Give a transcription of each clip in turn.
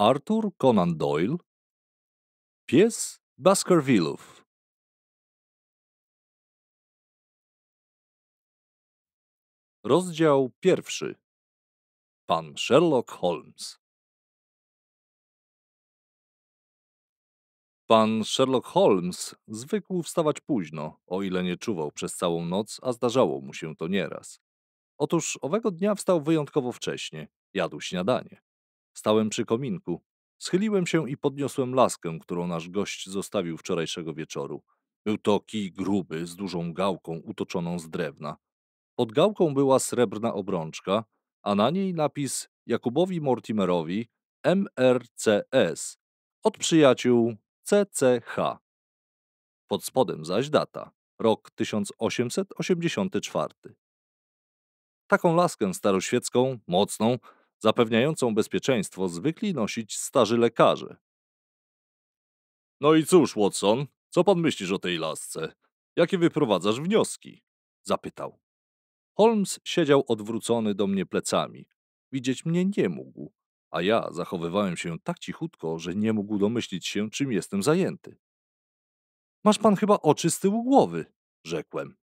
Arthur Conan Doyle Pies Baskervillów Rozdział pierwszy Pan Sherlock Holmes Pan Sherlock Holmes zwykł wstawać późno, o ile nie czuwał przez całą noc, a zdarzało mu się to nieraz. Otóż owego dnia wstał wyjątkowo wcześnie, jadł śniadanie. Stałem przy kominku. Schyliłem się i podniosłem laskę, którą nasz gość zostawił wczorajszego wieczoru. Był to kij gruby z dużą gałką utoczoną z drewna. Pod gałką była srebrna obrączka, a na niej napis Jakubowi Mortimerowi MRCS od przyjaciół CCH. Pod spodem zaś data rok 1884. Taką laskę staroświecką, mocną, zapewniającą bezpieczeństwo, zwykli nosić starzy lekarze. No i cóż, Watson, co pan myślisz o tej lasce? Jakie wyprowadzasz wnioski? zapytał. Holmes siedział odwrócony do mnie plecami. Widzieć mnie nie mógł, a ja zachowywałem się tak cichutko, że nie mógł domyślić się, czym jestem zajęty. Masz pan chyba oczy z tyłu głowy, rzekłem.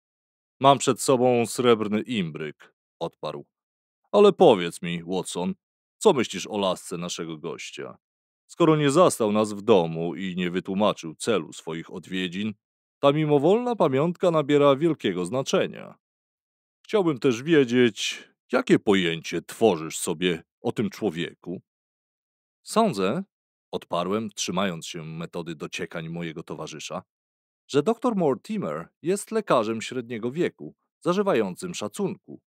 Mam przed sobą srebrny imbryk, odparł. Ale powiedz mi, Watson, co myślisz o lasce naszego gościa? Skoro nie zastał nas w domu i nie wytłumaczył celu swoich odwiedzin, ta mimowolna pamiątka nabiera wielkiego znaczenia. Chciałbym też wiedzieć, jakie pojęcie tworzysz sobie o tym człowieku? Sądzę, odparłem, trzymając się metody dociekań mojego towarzysza, że dr Mortimer jest lekarzem średniego wieku, zażywającym szacunku,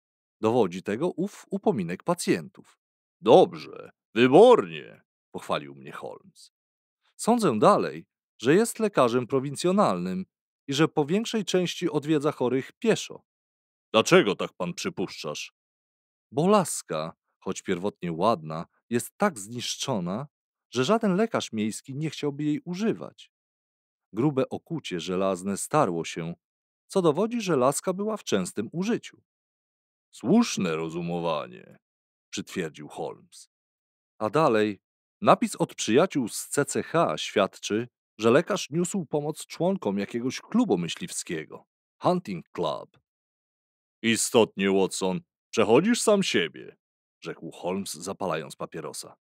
Dowodzi tego ów upominek pacjentów. Dobrze, wybornie, pochwalił mnie Holmes. Sądzę dalej, że jest lekarzem prowincjonalnym i że po większej części odwiedza chorych pieszo. Dlaczego tak pan przypuszczasz? Bo laska, choć pierwotnie ładna, jest tak zniszczona, że żaden lekarz miejski nie chciałby jej używać. Grube okucie żelazne starło się, co dowodzi, że laska była w częstym użyciu. Słuszne rozumowanie, przytwierdził Holmes. A dalej, napis od przyjaciół z CCH świadczy, że lekarz niósł pomoc członkom jakiegoś klubu myśliwskiego Hunting Club. Istotnie, Watson, przechodzisz sam siebie, rzekł Holmes, zapalając papierosa.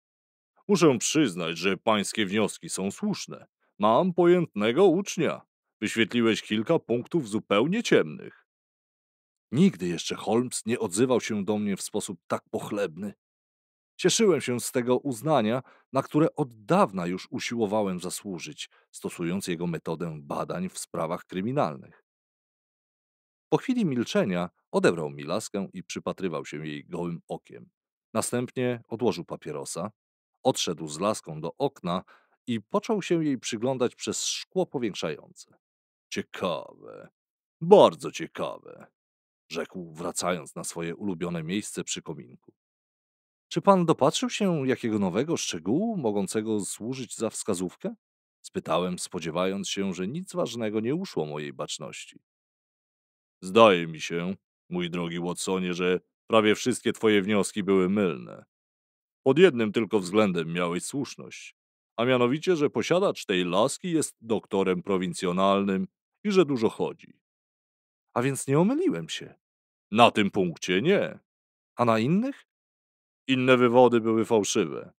Muszę przyznać, że pańskie wnioski są słuszne. Mam pojętnego ucznia. Wyświetliłeś kilka punktów zupełnie ciemnych. Nigdy jeszcze Holmes nie odzywał się do mnie w sposób tak pochlebny. Cieszyłem się z tego uznania, na które od dawna już usiłowałem zasłużyć, stosując jego metodę badań w sprawach kryminalnych. Po chwili milczenia odebrał mi laskę i przypatrywał się jej gołym okiem. Następnie odłożył papierosa, odszedł z laską do okna i począł się jej przyglądać przez szkło powiększające. Ciekawe, bardzo ciekawe, rzekł, wracając na swoje ulubione miejsce przy kominku. Czy pan dopatrzył się jakiego nowego szczegółu mogącego służyć za wskazówkę? Spytałem, spodziewając się, że nic ważnego nie uszło mojej baczności. Zdaje mi się, mój drogi Watsonie, że prawie wszystkie twoje wnioski były mylne. Pod jednym tylko względem miałeś słuszność, a mianowicie, że posiadacz tej laski jest doktorem prowincjonalnym i że dużo chodzi. A więc nie omyliłem się. Na tym punkcie nie. A na innych? Inne wywody były fałszywe.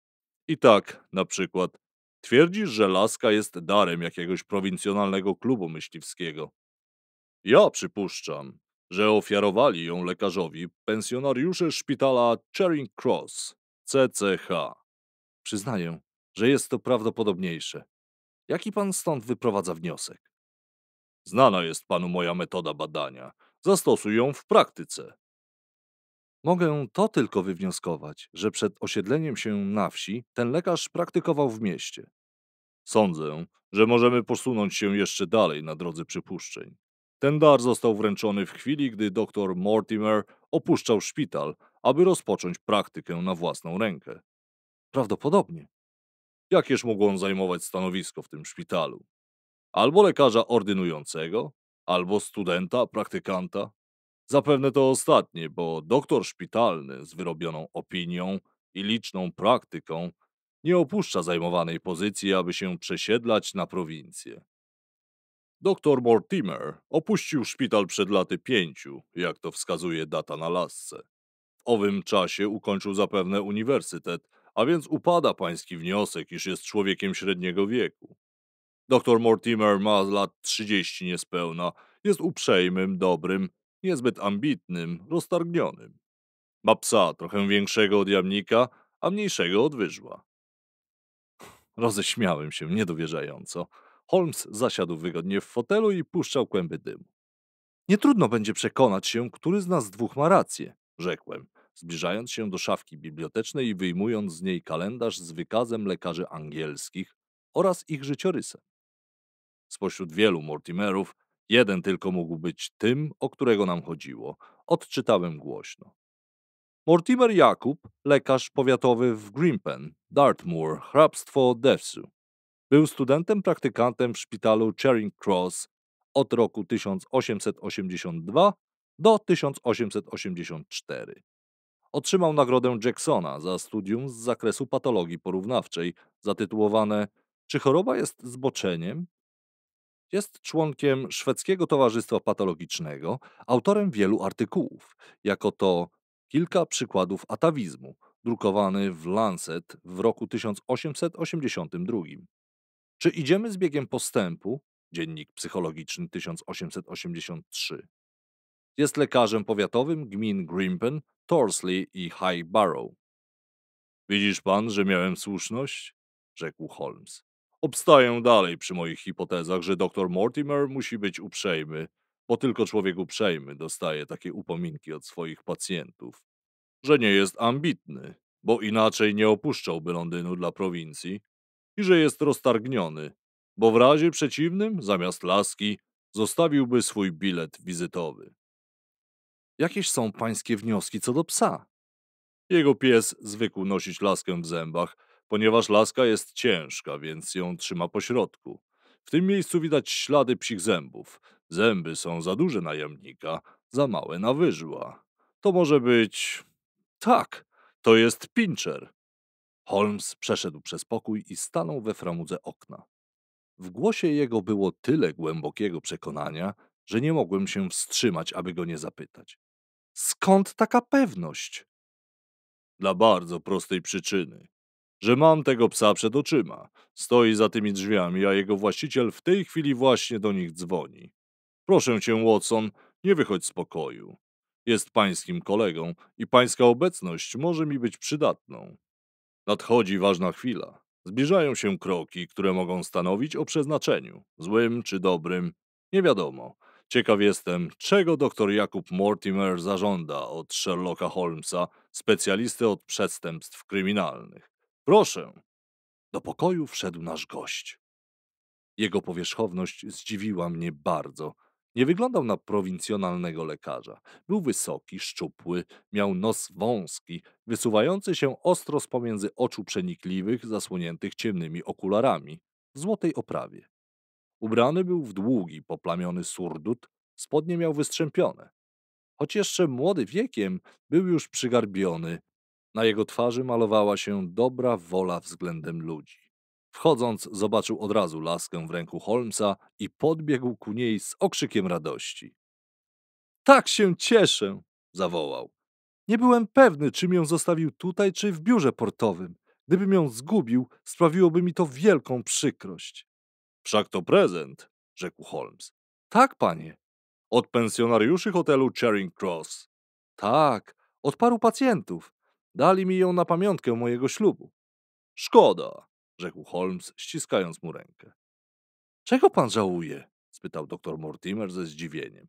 I tak, na przykład, twierdzisz, że laska jest darem jakiegoś prowincjonalnego klubu myśliwskiego. Ja przypuszczam, że ofiarowali ją lekarzowi pensjonariusze szpitala Charing Cross, CCH. Przyznaję, że jest to prawdopodobniejsze. Jaki pan stąd wyprowadza wniosek? Znana jest panu moja metoda badania zastosuj ją w praktyce. Mogę to tylko wywnioskować, że przed osiedleniem się na wsi ten lekarz praktykował w mieście. Sądzę, że możemy posunąć się jeszcze dalej na drodze przypuszczeń. Ten dar został wręczony w chwili, gdy dr Mortimer opuszczał szpital, aby rozpocząć praktykę na własną rękę. Prawdopodobnie. Jakież mógł on zajmować stanowisko w tym szpitalu? Albo lekarza ordynującego, albo studenta, praktykanta? Zapewne to ostatnie, bo doktor szpitalny z wyrobioną opinią i liczną praktyką nie opuszcza zajmowanej pozycji, aby się przesiedlać na prowincję. Doktor Mortimer opuścił szpital przed laty pięciu, jak to wskazuje data na lasce. W owym czasie ukończył zapewne uniwersytet, a więc upada pański wniosek, iż jest człowiekiem średniego wieku. Doktor Mortimer ma lat 30 niespełna. Jest uprzejmym, dobrym, niezbyt ambitnym, roztargnionym. Ma psa trochę większego od jamnika, a mniejszego od wyżła. Roześmiałem się niedowierzająco. Holmes zasiadł wygodnie w fotelu i puszczał kłęby dymu. Nie trudno będzie przekonać się, który z nas dwóch ma rację, rzekłem, zbliżając się do szafki bibliotecznej i wyjmując z niej kalendarz z wykazem lekarzy angielskich oraz ich życiorysem. Spośród wielu Mortimerów, jeden tylko mógł być tym, o którego nam chodziło. Odczytałem głośno. Mortimer Jakub, lekarz powiatowy w Grimpen, Dartmoor, hrabstwo Defsu. Był studentem praktykantem w szpitalu Charing Cross od roku 1882 do 1884. Otrzymał nagrodę Jacksona za studium z zakresu patologii porównawczej zatytułowane Czy choroba jest zboczeniem? Jest członkiem Szwedzkiego Towarzystwa Patologicznego, autorem wielu artykułów, jako to kilka przykładów atawizmu, drukowany w Lancet w roku 1882. Czy idziemy z biegiem postępu? Dziennik psychologiczny 1883. Jest lekarzem powiatowym gmin Grimpen, Torsley i High Barrow. Widzisz pan, że miałem słuszność? rzekł Holmes. Obstaję dalej przy moich hipotezach, że doktor Mortimer musi być uprzejmy, bo tylko człowiek uprzejmy dostaje takie upominki od swoich pacjentów. Że nie jest ambitny, bo inaczej nie opuszczałby Londynu dla prowincji i że jest roztargniony, bo w razie przeciwnym, zamiast laski, zostawiłby swój bilet wizytowy. Jakieś są pańskie wnioski co do psa? Jego pies zwykł nosić laskę w zębach – Ponieważ laska jest ciężka, więc ją trzyma po środku. W tym miejscu widać ślady psich zębów. Zęby są za duże na jamnika, za małe na wyżła. To może być... Tak, to jest pinczer. Holmes przeszedł przez pokój i stanął we framudze okna. W głosie jego było tyle głębokiego przekonania, że nie mogłem się wstrzymać, aby go nie zapytać. Skąd taka pewność? Dla bardzo prostej przyczyny że mam tego psa przed oczyma. Stoi za tymi drzwiami, a jego właściciel w tej chwili właśnie do nich dzwoni. Proszę cię, Watson, nie wychodź z pokoju. Jest pańskim kolegą i pańska obecność może mi być przydatną. Nadchodzi ważna chwila. Zbliżają się kroki, które mogą stanowić o przeznaczeniu, złym czy dobrym, nie wiadomo. Ciekaw jestem, czego dr Jakub Mortimer zażąda od Sherlocka Holmesa, specjalisty od przestępstw kryminalnych. Proszę. Do pokoju wszedł nasz gość. Jego powierzchowność zdziwiła mnie bardzo. Nie wyglądał na prowincjonalnego lekarza. Był wysoki, szczupły, miał nos wąski, wysuwający się ostro z pomiędzy oczu przenikliwych, zasłoniętych ciemnymi okularami, w złotej oprawie. Ubrany był w długi, poplamiony surdut, spodnie miał wystrzępione. Choć jeszcze młody wiekiem, był już przygarbiony, na jego twarzy malowała się dobra wola względem ludzi. Wchodząc, zobaczył od razu laskę w ręku Holmesa i podbiegł ku niej z okrzykiem radości. Tak się cieszę! zawołał. Nie byłem pewny, czym ją zostawił tutaj, czy w biurze portowym. Gdybym ją zgubił, sprawiłoby mi to wielką przykrość. Wszak to prezent, rzekł Holmes. Tak, panie. Od pensjonariuszy hotelu Charing Cross. Tak, od paru pacjentów. Dali mi ją na pamiątkę mojego ślubu. Szkoda, rzekł Holmes, ściskając mu rękę. Czego pan żałuje? spytał doktor Mortimer ze zdziwieniem.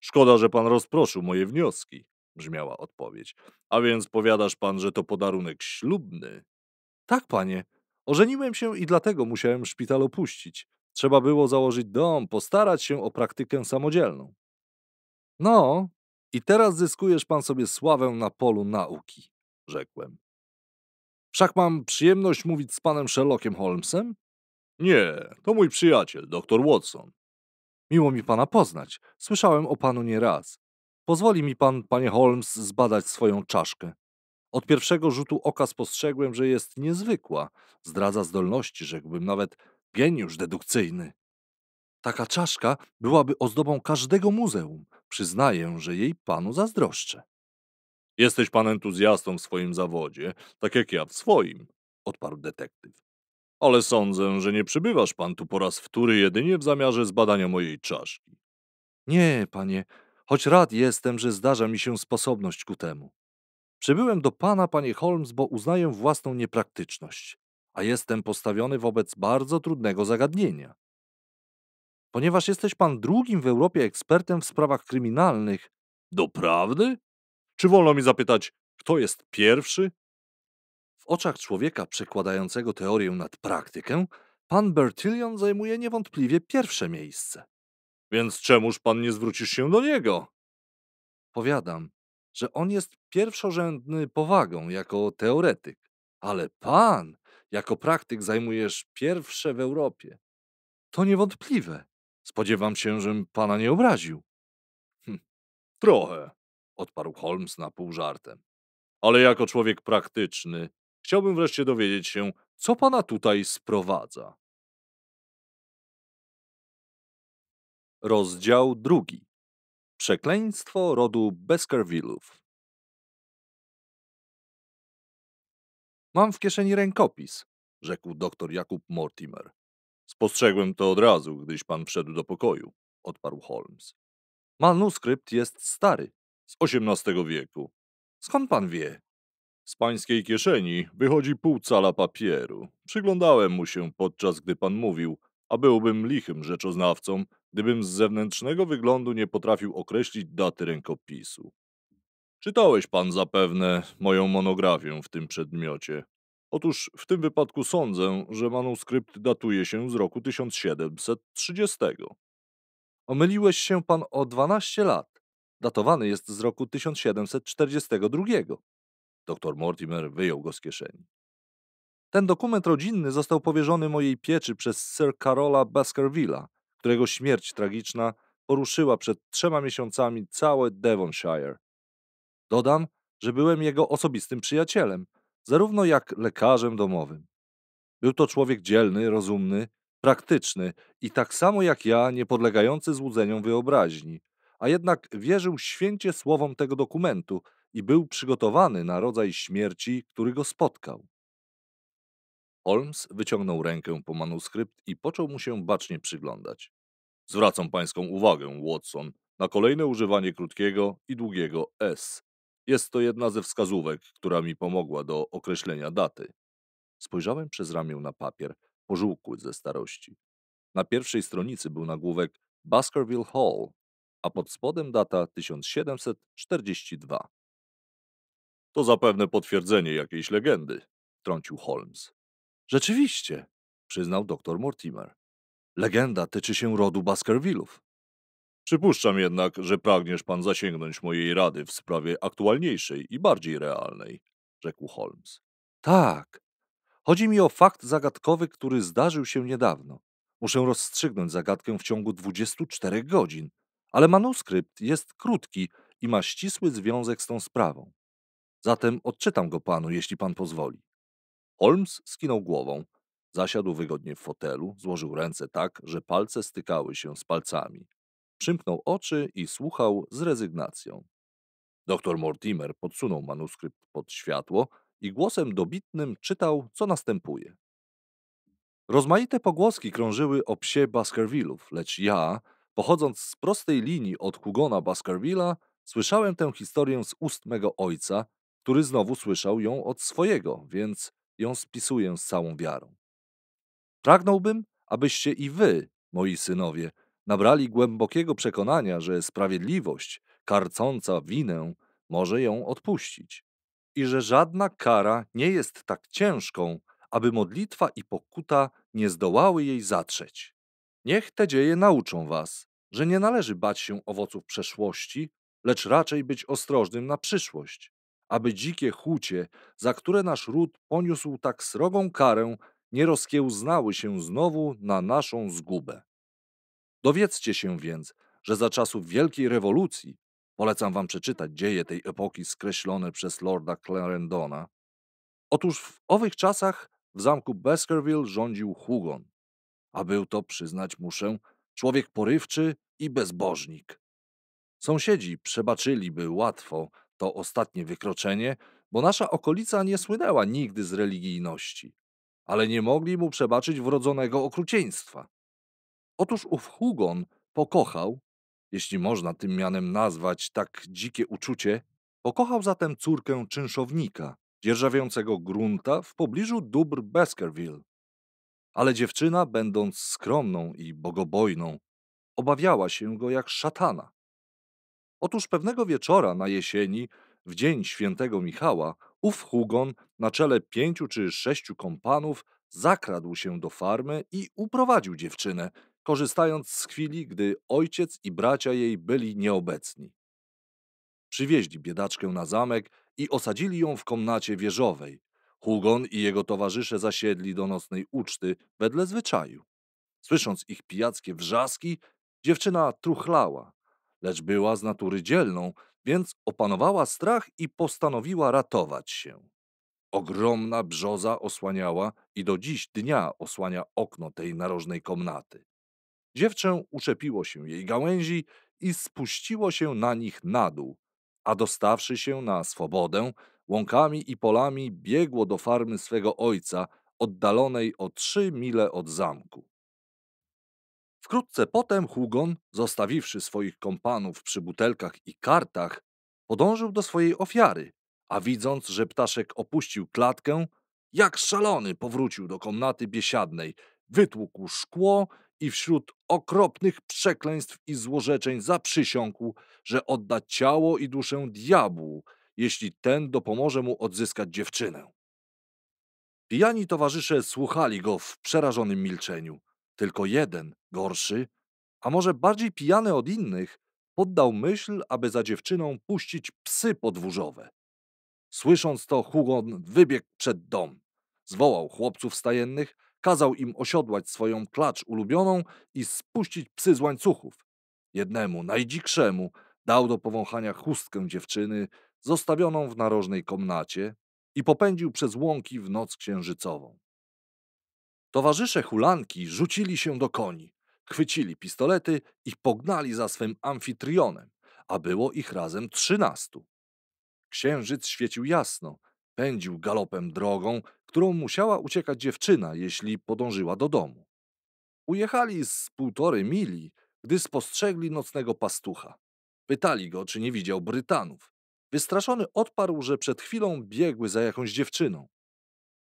Szkoda, że pan rozproszył moje wnioski, brzmiała odpowiedź. A więc powiadasz pan, że to podarunek ślubny? Tak, panie. Ożeniłem się i dlatego musiałem szpital opuścić. Trzeba było założyć dom, postarać się o praktykę samodzielną. No, i teraz zyskujesz pan sobie sławę na polu nauki rzekłem. Wszak mam przyjemność mówić z panem Sherlockiem Holmesem? Nie, to mój przyjaciel, doktor Watson. Miło mi pana poznać. Słyszałem o panu nieraz. Pozwoli mi pan, panie Holmes, zbadać swoją czaszkę. Od pierwszego rzutu oka spostrzegłem, że jest niezwykła. Zdradza zdolności, rzekłbym nawet geniusz dedukcyjny. Taka czaszka byłaby ozdobą każdego muzeum. Przyznaję, że jej panu zazdroszczę. Jesteś pan entuzjastą w swoim zawodzie, tak jak ja w swoim, odparł detektyw. Ale sądzę, że nie przybywasz pan tu po raz wtóry jedynie w zamiarze zbadania mojej czaszki. Nie, panie, choć rad jestem, że zdarza mi się sposobność ku temu. Przybyłem do pana, panie Holmes, bo uznaję własną niepraktyczność, a jestem postawiony wobec bardzo trudnego zagadnienia. Ponieważ jesteś pan drugim w Europie ekspertem w sprawach kryminalnych. Doprawdy? Czy wolno mi zapytać, kto jest pierwszy? W oczach człowieka przekładającego teorię nad praktykę, pan Bertillon zajmuje niewątpliwie pierwsze miejsce. Więc czemuż pan nie zwrócisz się do niego? Powiadam, że on jest pierwszorzędny powagą jako teoretyk, ale pan jako praktyk zajmujesz pierwsze w Europie. To niewątpliwe. Spodziewam się, żem pana nie obraził. Hm, trochę odparł Holmes na pół żartem. Ale jako człowiek praktyczny, chciałbym wreszcie dowiedzieć się, co pana tutaj sprowadza. Rozdział drugi. Przekleństwo rodu Baskervillów. Mam w kieszeni rękopis, rzekł doktor Jakub Mortimer. Spostrzegłem to od razu, gdyś pan wszedł do pokoju, odparł Holmes. Manuskrypt jest stary, z XVIII wieku. Skąd pan wie? Z pańskiej kieszeni wychodzi pół cala papieru. Przyglądałem mu się podczas gdy pan mówił, a byłbym lichym rzeczoznawcą, gdybym z zewnętrznego wyglądu nie potrafił określić daty rękopisu. Czytałeś pan zapewne moją monografię w tym przedmiocie. Otóż w tym wypadku sądzę, że manuskrypt datuje się z roku 1730. Omyliłeś się pan o 12 lat. Datowany jest z roku 1742. Doktor Mortimer wyjął go z kieszeni. Ten dokument rodzinny został powierzony mojej pieczy przez Sir Karola Baskervilla, którego śmierć tragiczna poruszyła przed trzema miesiącami całe Devonshire. Dodam, że byłem jego osobistym przyjacielem, zarówno jak lekarzem domowym. Był to człowiek dzielny, rozumny, praktyczny i tak samo jak ja, niepodlegający złudzeniom wyobraźni, a jednak wierzył święcie słowom tego dokumentu i był przygotowany na rodzaj śmierci, który go spotkał. Holmes wyciągnął rękę po manuskrypt i począł mu się bacznie przyglądać. Zwracam pańską uwagę, Watson, na kolejne używanie krótkiego i długiego S. Jest to jedna ze wskazówek, która mi pomogła do określenia daty. Spojrzałem przez ramię na papier, pożółkły ze starości. Na pierwszej stronicy był nagłówek Baskerville Hall, a pod spodem data 1742. To zapewne potwierdzenie jakiejś legendy, trącił Holmes. Rzeczywiście, przyznał doktor Mortimer. Legenda tyczy się rodu Baskervillów. Przypuszczam jednak, że pragniesz pan zasięgnąć mojej rady w sprawie aktualniejszej i bardziej realnej, rzekł Holmes. Tak. Chodzi mi o fakt zagadkowy, który zdarzył się niedawno. Muszę rozstrzygnąć zagadkę w ciągu 24 godzin, ale manuskrypt jest krótki i ma ścisły związek z tą sprawą. Zatem odczytam go panu, jeśli pan pozwoli. Holmes skinął głową, zasiadł wygodnie w fotelu, złożył ręce tak, że palce stykały się z palcami. Przymknął oczy i słuchał z rezygnacją. Doktor Mortimer podsunął manuskrypt pod światło i głosem dobitnym czytał, co następuje. Rozmaite pogłoski krążyły o psie Baskervillów, lecz ja, Pochodząc z prostej linii od Hugona Baskervilla, słyszałem tę historię z ust mego ojca, który znowu słyszał ją od swojego, więc ją spisuję z całą wiarą. Pragnąłbym, abyście i wy, moi synowie, nabrali głębokiego przekonania, że sprawiedliwość, karcąca winę, może ją odpuścić i że żadna kara nie jest tak ciężką, aby modlitwa i pokuta nie zdołały jej zatrzeć. Niech te dzieje nauczą was, że nie należy bać się owoców przeszłości, lecz raczej być ostrożnym na przyszłość, aby dzikie chucie, za które nasz ród poniósł tak srogą karę, nie rozkiełznały się znowu na naszą zgubę. Dowiedzcie się więc, że za czasów Wielkiej Rewolucji Polecam wam przeczytać dzieje tej epoki skreślone przez lorda Clarendona. Otóż w owych czasach w zamku Baskerville rządził Hugon, a był to, przyznać muszę, człowiek porywczy i bezbożnik. Sąsiedzi przebaczyliby łatwo to ostatnie wykroczenie, bo nasza okolica nie słynęła nigdy z religijności, ale nie mogli mu przebaczyć wrodzonego okrucieństwa. Otóż ów Hugon pokochał, jeśli można tym mianem nazwać tak dzikie uczucie, pokochał zatem córkę czynszownika, dzierżawiącego grunta w pobliżu dóbr Baskerville. Ale dziewczyna, będąc skromną i bogobojną, obawiała się go jak szatana. Otóż pewnego wieczora na jesieni, w dzień świętego Michała, ów Hugon na czele pięciu czy sześciu kompanów zakradł się do farmy i uprowadził dziewczynę, korzystając z chwili, gdy ojciec i bracia jej byli nieobecni. Przywieźli biedaczkę na zamek i osadzili ją w komnacie wieżowej, Hugon i jego towarzysze zasiedli do nocnej uczty wedle zwyczaju. Słysząc ich pijackie wrzaski, dziewczyna truchlała, lecz była z natury dzielną, więc opanowała strach i postanowiła ratować się. Ogromna brzoza osłaniała i do dziś dnia osłania okno tej narożnej komnaty. Dziewczę uczepiło się jej gałęzi i spuściło się na nich na dół, a dostawszy się na swobodę, łąkami i polami biegło do farmy swego ojca, oddalonej o trzy mile od zamku. Wkrótce potem Hugon, zostawiwszy swoich kompanów przy butelkach i kartach, podążył do swojej ofiary, a widząc, że ptaszek opuścił klatkę, jak szalony powrócił do komnaty biesiadnej, wytłukł szkło i wśród okropnych przekleństw i złorzeczeń zaprzysiągł, że odda ciało i duszę diabłu, jeśli ten dopomoże mu odzyskać dziewczynę. Pijani towarzysze słuchali go w przerażonym milczeniu. Tylko jeden, gorszy, a może bardziej pijany od innych, poddał myśl, aby za dziewczyną puścić psy podwórzowe. Słysząc to, Hugon wybiegł przed dom. Zwołał chłopców stajennych, kazał im osiodłać swoją klacz ulubioną i spuścić psy z łańcuchów. Jednemu, najdzikszemu, dał do powąchania chustkę dziewczyny, zostawioną w narożnej komnacie i popędził przez łąki w noc księżycową. Towarzysze hulanki rzucili się do koni, chwycili pistolety i pognali za swym amfitrionem, a było ich razem trzynastu. Księżyc świecił jasno, pędził galopem drogą, którą musiała uciekać dziewczyna, jeśli podążyła do domu. Ujechali z półtory mili, gdy spostrzegli nocnego pastucha. Pytali go, czy nie widział Brytanów. Wystraszony odparł, że przed chwilą biegły za jakąś dziewczyną.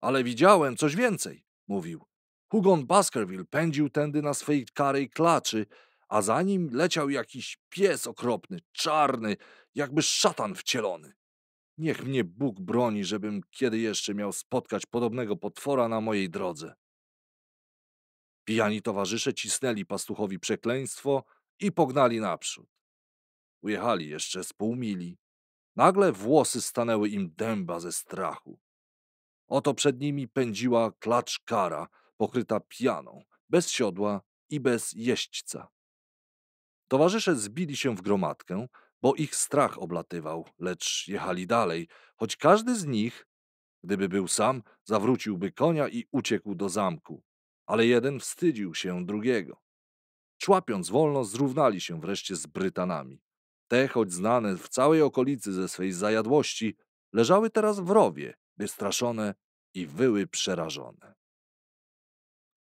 Ale widziałem coś więcej, mówił. Hugon Baskerville pędził tędy na swej karej klaczy, a za nim leciał jakiś pies okropny, czarny, jakby szatan wcielony. Niech mnie Bóg broni, żebym kiedy jeszcze miał spotkać podobnego potwora na mojej drodze. Pijani towarzysze cisnęli pastuchowi przekleństwo i pognali naprzód. Ujechali jeszcze z pół mili. Nagle włosy stanęły im dęba ze strachu. Oto przed nimi pędziła klacz kara, pokryta pianą, bez siodła i bez jeźdźca. Towarzysze zbili się w gromadkę, bo ich strach oblatywał, lecz jechali dalej, choć każdy z nich, gdyby był sam, zawróciłby konia i uciekł do zamku. Ale jeden wstydził się drugiego. Człapiąc wolno, zrównali się wreszcie z Brytanami. Te, choć znane w całej okolicy ze swej zajadłości, leżały teraz w rowie, wystraszone i wyły przerażone.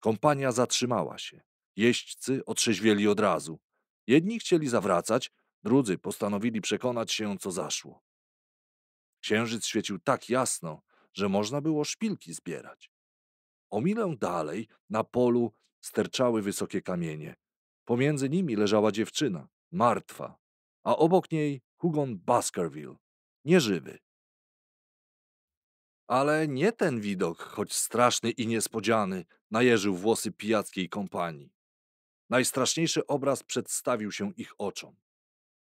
Kompania zatrzymała się. Jeźdźcy otrzeźwieli od razu. Jedni chcieli zawracać, drudzy postanowili przekonać się, co zaszło. Księżyc świecił tak jasno, że można było szpilki zbierać. O milę dalej, na polu, sterczały wysokie kamienie. Pomiędzy nimi leżała dziewczyna, martwa, a obok niej Hugon Baskerville, nieżywy. Ale nie ten widok, choć straszny i niespodziany, najeżył włosy pijackiej kompanii. Najstraszniejszy obraz przedstawił się ich oczom.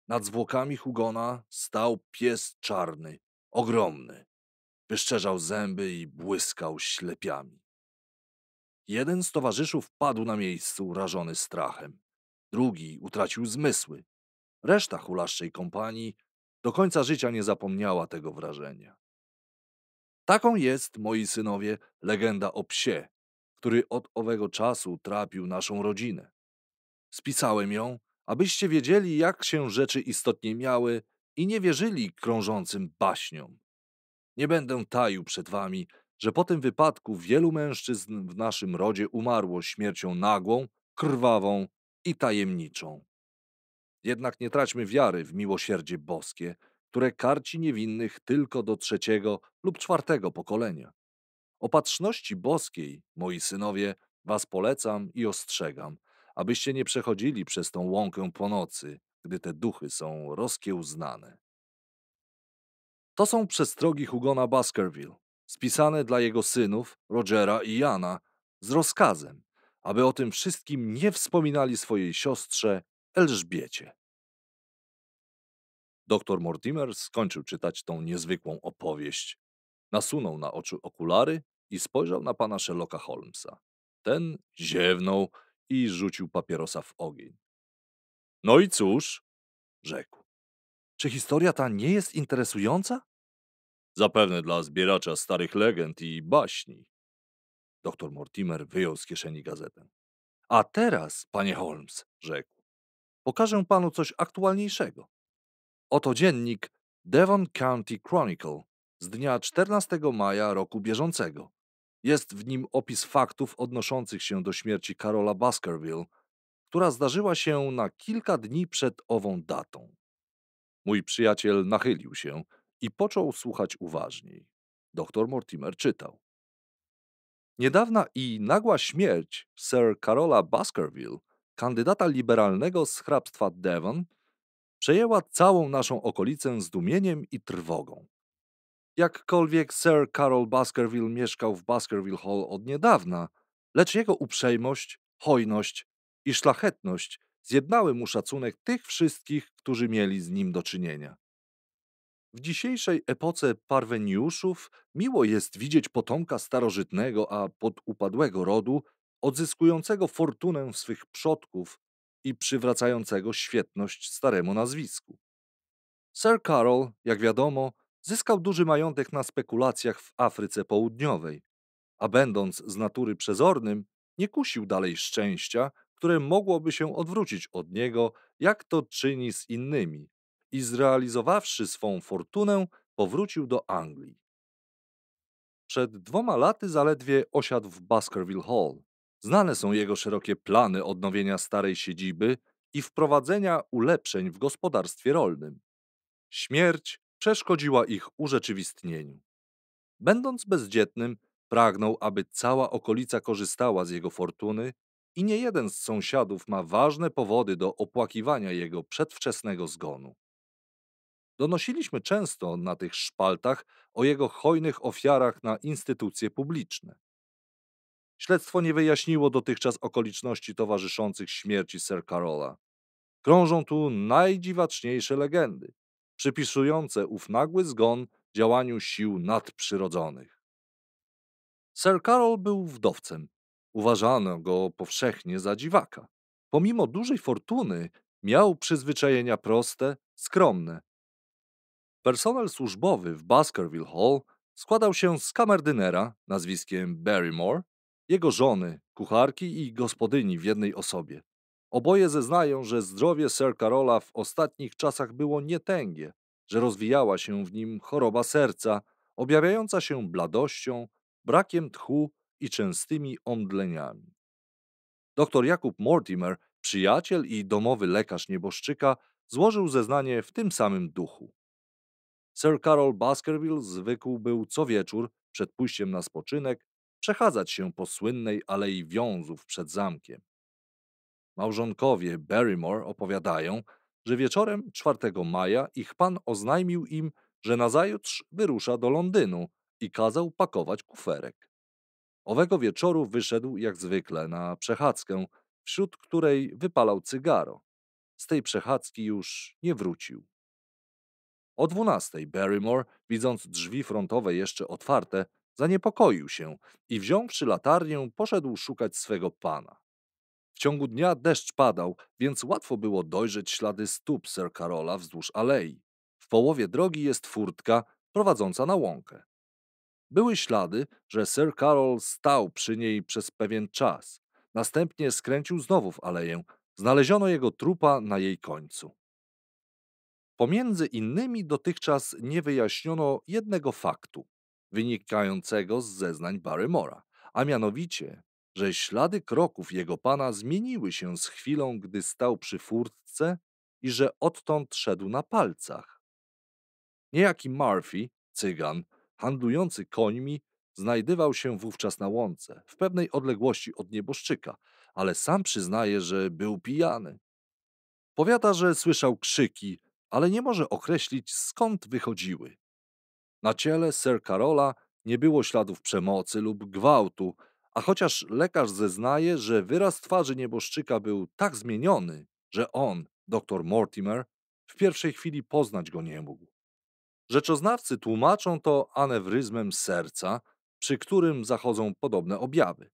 Nad zwłokami Hugona stał pies czarny, ogromny. Wyszczerzał zęby i błyskał ślepiami. Jeden z towarzyszów padł na miejscu, rażony strachem. Drugi utracił zmysły. Reszta hulaszczej kompanii do końca życia nie zapomniała tego wrażenia. Taką jest, moi synowie, legenda o psie, który od owego czasu trapił naszą rodzinę. Spisałem ją, abyście wiedzieli, jak się rzeczy istotnie miały i nie wierzyli krążącym baśniom. Nie będę taił przed wami, że po tym wypadku wielu mężczyzn w naszym rodzie umarło śmiercią nagłą, krwawą i tajemniczą. Jednak nie traćmy wiary w miłosierdzie boskie, które karci niewinnych tylko do trzeciego lub czwartego pokolenia. Opatrzności boskiej, moi synowie, was polecam i ostrzegam, abyście nie przechodzili przez tą łąkę po nocy, gdy te duchy są rozkiełznane. To są przestrogi Hugona Baskerville, spisane dla jego synów, Rogera i Jana, z rozkazem, aby o tym wszystkim nie wspominali swojej siostrze Elżbiecie. Doktor Mortimer skończył czytać tą niezwykłą opowieść. Nasunął na oczy okulary i spojrzał na pana Sherlocka Holmesa. Ten ziewnął i rzucił papierosa w ogień. No i cóż, rzekł. Czy historia ta nie jest interesująca? Zapewne dla zbieracza starych legend i baśni. Doktor Mortimer wyjął z kieszeni gazetę. A teraz, panie Holmes, rzekł, Pokażę panu coś aktualniejszego. Oto dziennik Devon County Chronicle z dnia 14 maja roku bieżącego. Jest w nim opis faktów odnoszących się do śmierci Karola Baskerville, która zdarzyła się na kilka dni przed ową datą. Mój przyjaciel nachylił się i począł słuchać uważniej. Doktor Mortimer czytał. Niedawna i nagła śmierć Sir Karola Baskerville – kandydata liberalnego z hrabstwa Devon, przejęła całą naszą okolicę zdumieniem i trwogą. Jakkolwiek Sir Carol Baskerville mieszkał w Baskerville Hall od niedawna, lecz jego uprzejmość, hojność i szlachetność zjednały mu szacunek tych wszystkich, którzy mieli z nim do czynienia. W dzisiejszej epoce parweniuszów miło jest widzieć potomka starożytnego, a podupadłego rodu odzyskującego fortunę swych przodków i przywracającego świetność staremu nazwisku. Sir Carol, jak wiadomo, zyskał duży majątek na spekulacjach w Afryce Południowej, a będąc z natury przezornym, nie kusił dalej szczęścia, które mogłoby się odwrócić od niego, jak to czyni z innymi, i zrealizowawszy swą fortunę, powrócił do Anglii. Przed dwoma laty zaledwie osiadł w Baskerville Hall, Znane są jego szerokie plany odnowienia starej siedziby i wprowadzenia ulepszeń w gospodarstwie rolnym. Śmierć przeszkodziła ich urzeczywistnieniu. Będąc bezdzietnym, pragnął, aby cała okolica korzystała z jego fortuny i nie jeden z sąsiadów ma ważne powody do opłakiwania jego przedwczesnego zgonu. Donosiliśmy często na tych szpaltach o jego hojnych ofiarach na instytucje publiczne. Śledztwo nie wyjaśniło dotychczas okoliczności towarzyszących śmierci Sir Karola. Krążą tu najdziwaczniejsze legendy, przypisujące ów nagły zgon działaniu sił nadprzyrodzonych. Sir Karol był wdowcem. Uważano go powszechnie za dziwaka. Pomimo dużej fortuny miał przyzwyczajenia proste, skromne. Personel służbowy w Baskerville Hall składał się z kamerdynera nazwiskiem Barrymore, jego żony, kucharki i gospodyni w jednej osobie. Oboje zeznają, że zdrowie Sir Karola w ostatnich czasach było nietęgie, że rozwijała się w nim choroba serca, objawiająca się bladością, brakiem tchu i częstymi omdleniami. Doktor Jakub Mortimer, przyjaciel i domowy lekarz nieboszczyka, złożył zeznanie w tym samym duchu. Sir Carol Baskerville zwykł był co wieczór, przed pójściem na spoczynek, przechadzać się po słynnej Alei Wiązów przed zamkiem. Małżonkowie Barrymore opowiadają, że wieczorem 4 maja ich pan oznajmił im, że nazajutrz wyrusza do Londynu i kazał pakować kuferek. Owego wieczoru wyszedł jak zwykle na przechadzkę, wśród której wypalał cygaro. Z tej przechadzki już nie wrócił. O dwunastej Barrymore, widząc drzwi frontowe jeszcze otwarte, Zaniepokoił się i wziąwszy latarnię, poszedł szukać swego pana. W ciągu dnia deszcz padał, więc łatwo było dojrzeć ślady stóp Sir Karola wzdłuż alei. W połowie drogi jest furtka prowadząca na łąkę. Były ślady, że Sir Karol stał przy niej przez pewien czas. Następnie skręcił znowu w aleję. Znaleziono jego trupa na jej końcu. Pomiędzy innymi dotychczas nie wyjaśniono jednego faktu wynikającego z zeznań Barrymora, a mianowicie, że ślady kroków jego pana zmieniły się z chwilą, gdy stał przy furtce i że odtąd szedł na palcach. Niejaki Murphy, cygan, handlujący końmi, znajdywał się wówczas na łące, w pewnej odległości od nieboszczyka, ale sam przyznaje, że był pijany. Powiada, że słyszał krzyki, ale nie może określić skąd wychodziły. Na ciele Sir Karola nie było śladów przemocy lub gwałtu, a chociaż lekarz zeznaje, że wyraz twarzy nieboszczyka był tak zmieniony, że on, dr Mortimer, w pierwszej chwili poznać go nie mógł. Rzeczoznawcy tłumaczą to anewryzmem serca, przy którym zachodzą podobne objawy.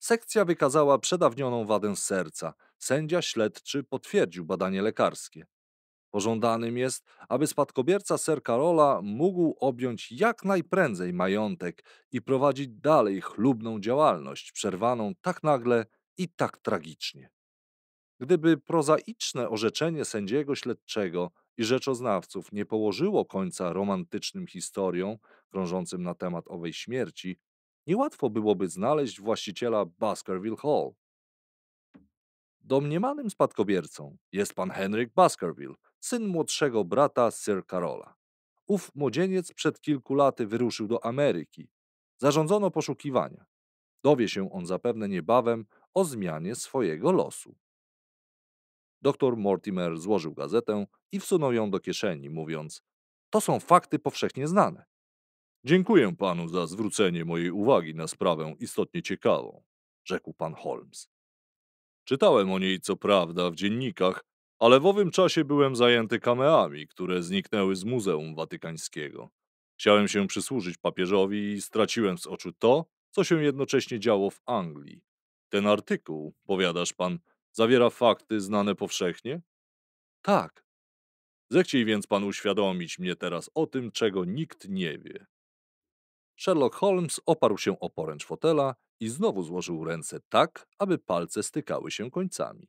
Sekcja wykazała przedawnioną wadę serca. Sędzia śledczy potwierdził badanie lekarskie. Pożądanym jest, aby spadkobierca Sir Karola mógł objąć jak najprędzej majątek i prowadzić dalej chlubną działalność, przerwaną tak nagle i tak tragicznie. Gdyby prozaiczne orzeczenie sędziego śledczego i rzeczoznawców nie położyło końca romantycznym historiom krążącym na temat owej śmierci, niełatwo byłoby znaleźć właściciela Baskerville Hall. Domniemanym spadkobiercą jest pan Henryk Baskerville, syn młodszego brata Sir Karola. Ów młodzieniec przed kilku laty wyruszył do Ameryki. Zarządzono poszukiwania. Dowie się on zapewne niebawem o zmianie swojego losu. Doktor Mortimer złożył gazetę i wsunął ją do kieszeni, mówiąc: To są fakty powszechnie znane. Dziękuję panu za zwrócenie mojej uwagi na sprawę istotnie ciekawą, rzekł pan Holmes. Czytałem o niej, co prawda, w dziennikach, ale w owym czasie byłem zajęty kameami, które zniknęły z Muzeum Watykańskiego. Chciałem się przysłużyć papieżowi i straciłem z oczu to, co się jednocześnie działo w Anglii. Ten artykuł, powiadasz pan, zawiera fakty znane powszechnie? Tak. Zechciej więc pan uświadomić mnie teraz o tym, czego nikt nie wie. Sherlock Holmes oparł się o poręcz fotela i znowu złożył ręce tak, aby palce stykały się końcami.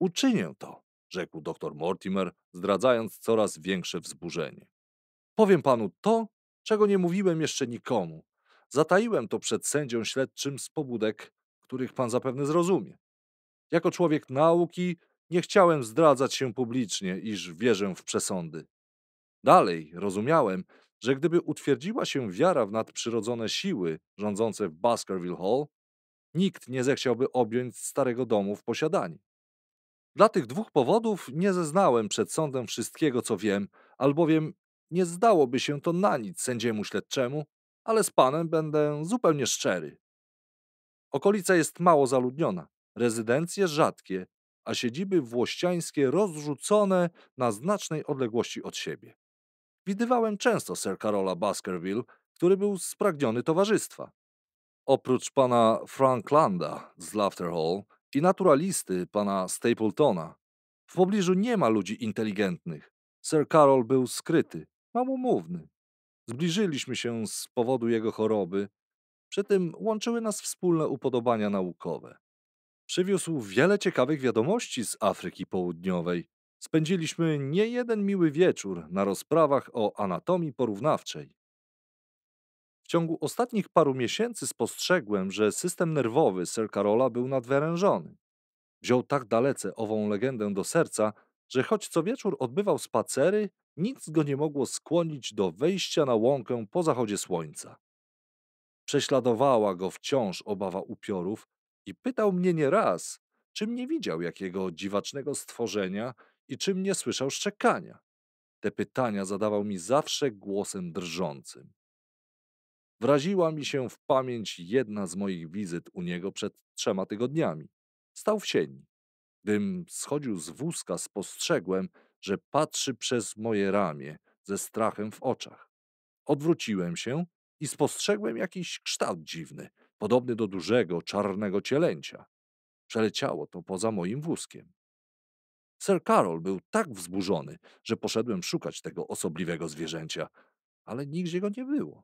Uczynię to, rzekł doktor Mortimer, zdradzając coraz większe wzburzenie. Powiem panu to, czego nie mówiłem jeszcze nikomu. Zataiłem to przed sędzią śledczym z pobudek, których pan zapewne zrozumie. Jako człowiek nauki nie chciałem zdradzać się publicznie, iż wierzę w przesądy. Dalej rozumiałem, że gdyby utwierdziła się wiara w nadprzyrodzone siły rządzące w Baskerville Hall, nikt nie zechciałby objąć starego domu w posiadanie. Dla tych dwóch powodów nie zeznałem przed sądem wszystkiego, co wiem, albowiem nie zdałoby się to na nic sędziemu śledczemu, ale z panem będę zupełnie szczery. Okolica jest mało zaludniona, rezydencje rzadkie, a siedziby włościańskie rozrzucone na znacznej odległości od siebie. Widywałem często Sir Karola Baskerville, który był spragniony towarzystwa. Oprócz pana Franklanda z Laughter Hall i naturalisty pana Stapletona. W pobliżu nie ma ludzi inteligentnych. Sir Carol był skryty, małomówny. Zbliżyliśmy się z powodu jego choroby, przy tym łączyły nas wspólne upodobania naukowe. Przywiózł wiele ciekawych wiadomości z Afryki Południowej. Spędziliśmy nie jeden miły wieczór na rozprawach o anatomii porównawczej ciągu ostatnich paru miesięcy spostrzegłem, że system nerwowy Sir Karola był nadwyrężony. Wziął tak dalece ową legendę do serca, że choć co wieczór odbywał spacery, nic go nie mogło skłonić do wejścia na łąkę po zachodzie słońca. Prześladowała go wciąż obawa upiorów i pytał mnie nieraz, czym nie widział jakiego dziwacznego stworzenia i czym nie słyszał szczekania. Te pytania zadawał mi zawsze głosem drżącym. Wraziła mi się w pamięć jedna z moich wizyt u niego przed trzema tygodniami. Stał w sieni. Gdym schodził z wózka, spostrzegłem, że patrzy przez moje ramię ze strachem w oczach. Odwróciłem się i spostrzegłem jakiś kształt dziwny, podobny do dużego, czarnego cielęcia. Przeleciało to poza moim wózkiem. Sir Karol był tak wzburzony, że poszedłem szukać tego osobliwego zwierzęcia, ale nigdzie go nie było.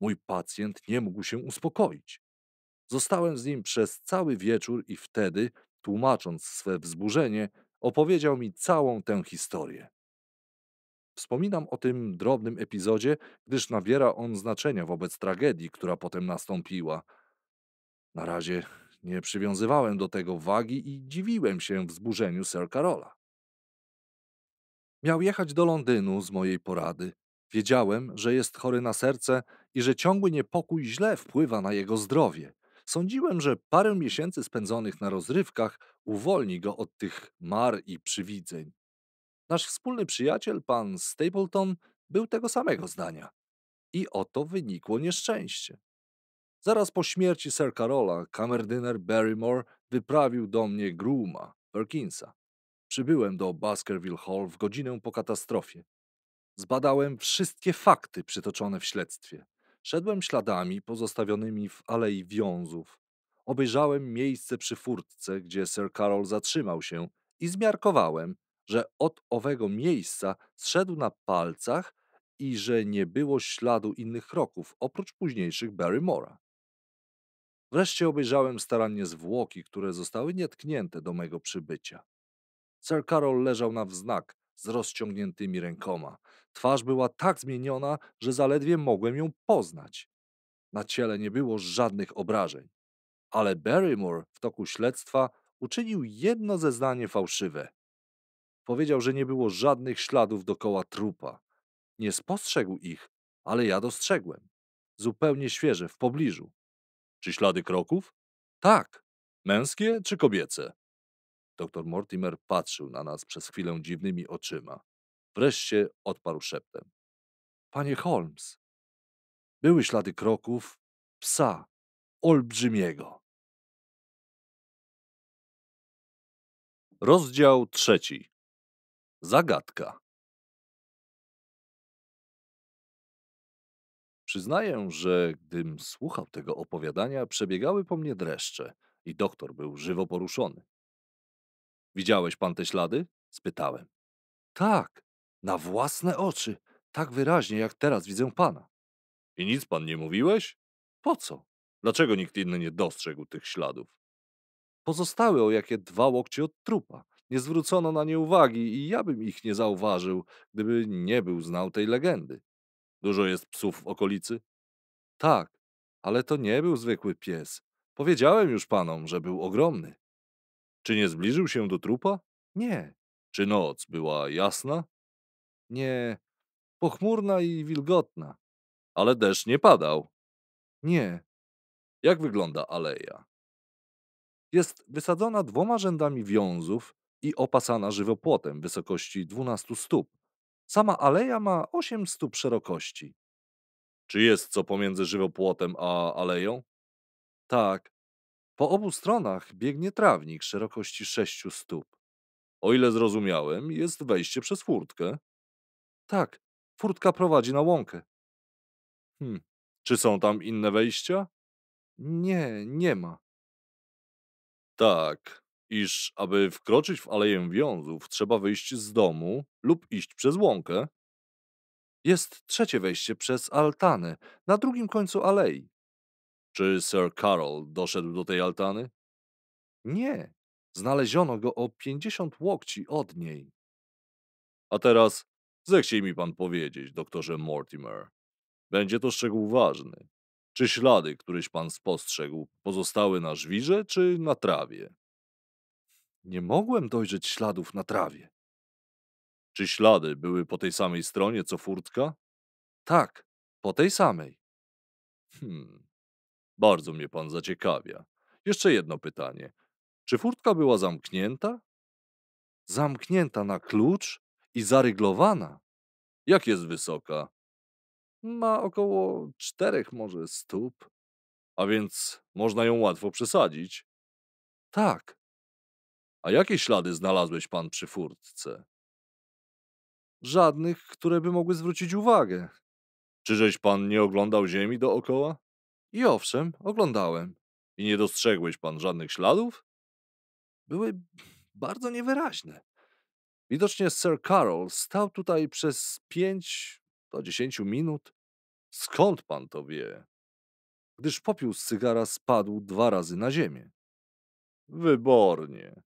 Mój pacjent nie mógł się uspokoić. Zostałem z nim przez cały wieczór i wtedy, tłumacząc swe wzburzenie, opowiedział mi całą tę historię. Wspominam o tym drobnym epizodzie, gdyż nabiera on znaczenia wobec tragedii, która potem nastąpiła. Na razie nie przywiązywałem do tego wagi i dziwiłem się wzburzeniu Sir Karola. Miał jechać do Londynu z mojej porady, Wiedziałem, że jest chory na serce i że ciągły niepokój źle wpływa na jego zdrowie. Sądziłem, że parę miesięcy spędzonych na rozrywkach uwolni go od tych mar i przywidzeń. Nasz wspólny przyjaciel, pan Stapleton, był tego samego zdania. I oto wynikło nieszczęście. Zaraz po śmierci Sir Karola, kamerdyner Barrymore wyprawił do mnie Gruma, Perkinsa. Przybyłem do Baskerville Hall w godzinę po katastrofie. Zbadałem wszystkie fakty przytoczone w śledztwie. Szedłem śladami pozostawionymi w Alei Wiązów. Obejrzałem miejsce przy furtce, gdzie Sir Karol zatrzymał się i zmiarkowałem, że od owego miejsca zszedł na palcach i że nie było śladu innych kroków, oprócz późniejszych Barrymore'a. Wreszcie obejrzałem starannie zwłoki, które zostały nietknięte do mego przybycia. Sir Karol leżał na wznak, z rozciągniętymi rękoma. Twarz była tak zmieniona, że zaledwie mogłem ją poznać. Na ciele nie było żadnych obrażeń. Ale Barrymore w toku śledztwa uczynił jedno zeznanie fałszywe. Powiedział, że nie było żadnych śladów dokoła trupa. Nie spostrzegł ich, ale ja dostrzegłem. Zupełnie świeże, w pobliżu. Czy ślady kroków? Tak. Męskie czy kobiece? Doktor Mortimer patrzył na nas przez chwilę dziwnymi oczyma. Wreszcie odparł szeptem. Panie Holmes, były ślady kroków psa olbrzymiego. Rozdział trzeci. Zagadka. Przyznaję, że gdym słuchał tego opowiadania, przebiegały po mnie dreszcze i doktor był żywo poruszony. Widziałeś pan te ślady? spytałem. Tak, na własne oczy, tak wyraźnie jak teraz widzę pana. I nic pan nie mówiłeś? Po co? Dlaczego nikt inny nie dostrzegł tych śladów? Pozostały o jakie dwa łokcie od trupa. Nie zwrócono na nie uwagi i ja bym ich nie zauważył, gdyby nie był znał tej legendy. Dużo jest psów w okolicy? Tak, ale to nie był zwykły pies. Powiedziałem już panom, że był ogromny. Czy nie zbliżył się do trupa? Nie. Czy noc była jasna? Nie. Pochmurna i wilgotna. Ale deszcz nie padał. Nie. Jak wygląda aleja? Jest wysadzona dwoma rzędami wiązów i opasana żywopłotem wysokości 12 stóp. Sama aleja ma 8 stóp szerokości. Czy jest co pomiędzy żywopłotem a aleją? Tak, po obu stronach biegnie trawnik szerokości sześciu stóp. O ile zrozumiałem, jest wejście przez furtkę. Tak, furtka prowadzi na łąkę. Hmm, czy są tam inne wejścia? Nie, nie ma. Tak, iż aby wkroczyć w Aleję Wiązów, trzeba wyjść z domu lub iść przez łąkę. Jest trzecie wejście przez altanę na drugim końcu alei. Czy Sir Carol doszedł do tej altany? Nie. Znaleziono go o pięćdziesiąt łokci od niej. A teraz zechciej mi pan powiedzieć, doktorze Mortimer. Będzie to szczegół ważny. Czy ślady, któryś pan spostrzegł, pozostały na żwirze czy na trawie? Nie mogłem dojrzeć śladów na trawie. Czy ślady były po tej samej stronie co furtka? Tak, po tej samej. Hmm. Bardzo mnie pan zaciekawia. Jeszcze jedno pytanie. Czy furtka była zamknięta? Zamknięta na klucz i zaryglowana. Jak jest wysoka? Ma około czterech może stóp. A więc można ją łatwo przesadzić? Tak. A jakie ślady znalazłeś pan przy furtce? Żadnych, które by mogły zwrócić uwagę. Czyżeś pan nie oglądał ziemi dookoła? I owszem, oglądałem. I nie dostrzegłeś pan żadnych śladów? Były bardzo niewyraźne. Widocznie Sir Carol stał tutaj przez pięć do dziesięciu minut. Skąd pan to wie? Gdyż popiół z cygara spadł dwa razy na ziemię. Wybornie.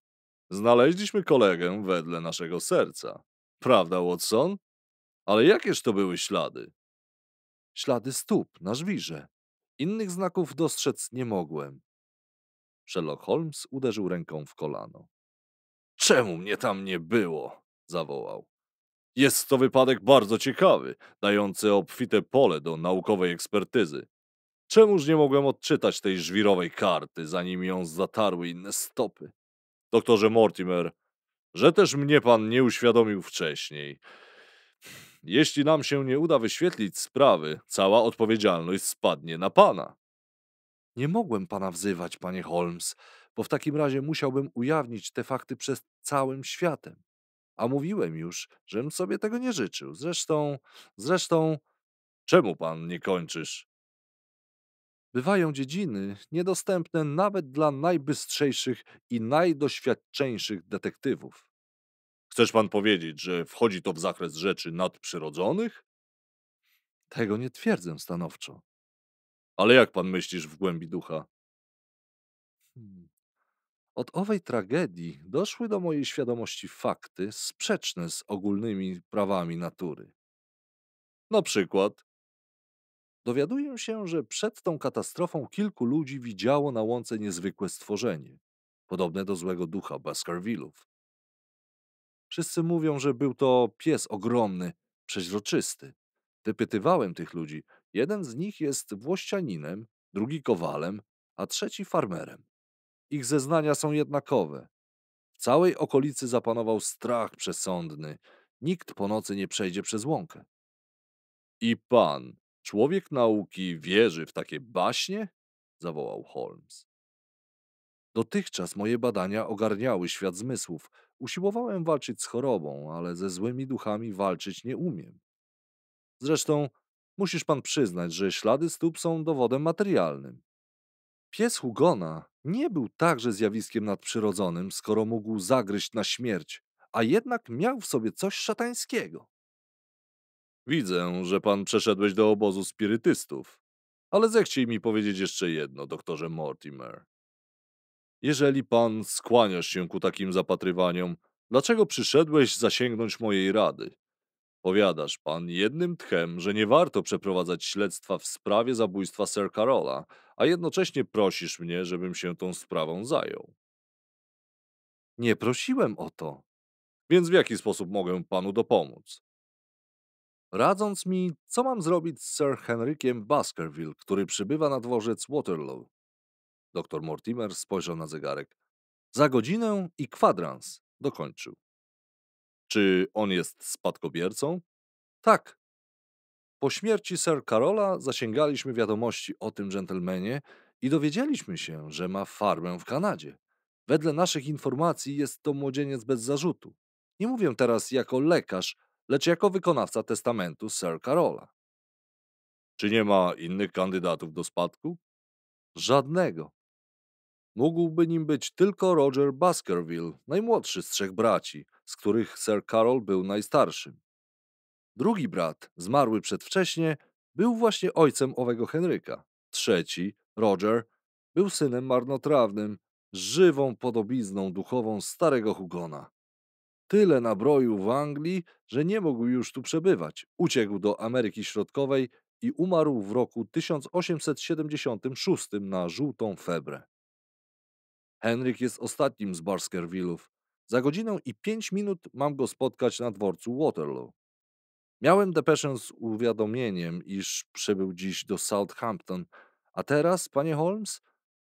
Znaleźliśmy kolegę wedle naszego serca. Prawda, Watson? Ale jakież to były ślady? Ślady stóp na żwirze. Innych znaków dostrzec nie mogłem. Sherlock Holmes uderzył ręką w kolano. Czemu mnie tam nie było? zawołał. Jest to wypadek bardzo ciekawy, dający obfite pole do naukowej ekspertyzy. Czemuż nie mogłem odczytać tej żwirowej karty, zanim ją zatarły inne stopy? Doktorze Mortimer, że też mnie pan nie uświadomił wcześniej. Jeśli nam się nie uda wyświetlić sprawy, cała odpowiedzialność spadnie na pana. Nie mogłem pana wzywać, panie Holmes, bo w takim razie musiałbym ujawnić te fakty przed całym światem. A mówiłem już, żem sobie tego nie życzył. Zresztą, zresztą, czemu pan nie kończysz? Bywają dziedziny niedostępne nawet dla najbystrzejszych i najdoświadczeńszych detektywów. Chcesz pan powiedzieć, że wchodzi to w zakres rzeczy nadprzyrodzonych? Tego nie twierdzę stanowczo. Ale jak pan myślisz w głębi ducha? Hmm. Od owej tragedii doszły do mojej świadomości fakty sprzeczne z ogólnymi prawami natury. Na przykład, dowiaduję się, że przed tą katastrofą kilku ludzi widziało na łące niezwykłe stworzenie, podobne do złego ducha Baskervillów. Wszyscy mówią, że był to pies ogromny, przeźroczysty. Wypytywałem tych ludzi. Jeden z nich jest włościaninem, drugi kowalem, a trzeci farmerem. Ich zeznania są jednakowe. W całej okolicy zapanował strach przesądny. Nikt po nocy nie przejdzie przez łąkę. I pan, człowiek nauki, wierzy w takie baśnie? zawołał Holmes. Dotychczas moje badania ogarniały świat zmysłów. Usiłowałem walczyć z chorobą, ale ze złymi duchami walczyć nie umiem. Zresztą musisz pan przyznać, że ślady stóp są dowodem materialnym. Pies Hugona nie był także zjawiskiem nadprzyrodzonym, skoro mógł zagryźć na śmierć, a jednak miał w sobie coś szatańskiego. Widzę, że pan przeszedłeś do obozu spirytystów, ale zechciej mi powiedzieć jeszcze jedno, doktorze Mortimer. Jeżeli pan skłaniasz się ku takim zapatrywaniom, dlaczego przyszedłeś zasięgnąć mojej rady? Powiadasz pan jednym tchem, że nie warto przeprowadzać śledztwa w sprawie zabójstwa Sir Karola, a jednocześnie prosisz mnie, żebym się tą sprawą zajął. Nie prosiłem o to. Więc w jaki sposób mogę panu dopomóc? Radząc mi, co mam zrobić z Sir Henrykiem Baskerville, który przybywa na dworzec Waterloo, Doktor Mortimer spojrzał na zegarek. Za godzinę i kwadrans, dokończył. Czy on jest spadkobiercą? Tak. Po śmierci Sir Karola zasięgaliśmy wiadomości o tym dżentelmenie i dowiedzieliśmy się, że ma farmę w Kanadzie. Wedle naszych informacji jest to młodzieniec bez zarzutu. Nie mówię teraz jako lekarz, lecz jako wykonawca testamentu Sir Karola. Czy nie ma innych kandydatów do spadku? Żadnego. Mógłby nim być tylko Roger Baskerville, najmłodszy z trzech braci, z których Sir Carol był najstarszym. Drugi brat, zmarły przedwcześnie, był właśnie ojcem owego Henryka. Trzeci, Roger, był synem marnotrawnym, żywą podobizną duchową starego Hugona. Tyle nabroił w Anglii, że nie mógł już tu przebywać. Uciekł do Ameryki Środkowej i umarł w roku 1876 na żółtą febrę. Henryk jest ostatnim z Baskervillów. Za godzinę i pięć minut mam go spotkać na dworcu Waterloo. Miałem depeszę z uwiadomieniem, iż przybył dziś do Southampton. A teraz, panie Holmes,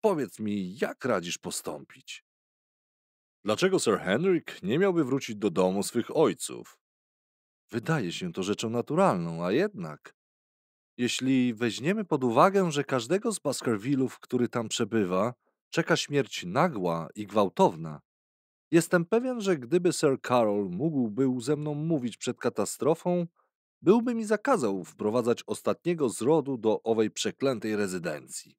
powiedz mi, jak radzisz postąpić? Dlaczego Sir Henryk nie miałby wrócić do domu swych ojców? Wydaje się to rzeczą naturalną, a jednak. Jeśli weźmiemy pod uwagę, że każdego z Baskervillów, który tam przebywa, czeka śmierć nagła i gwałtowna. Jestem pewien, że gdyby Sir Carol mógł był ze mną mówić przed katastrofą, byłby mi zakazał wprowadzać ostatniego z rodu do owej przeklętej rezydencji.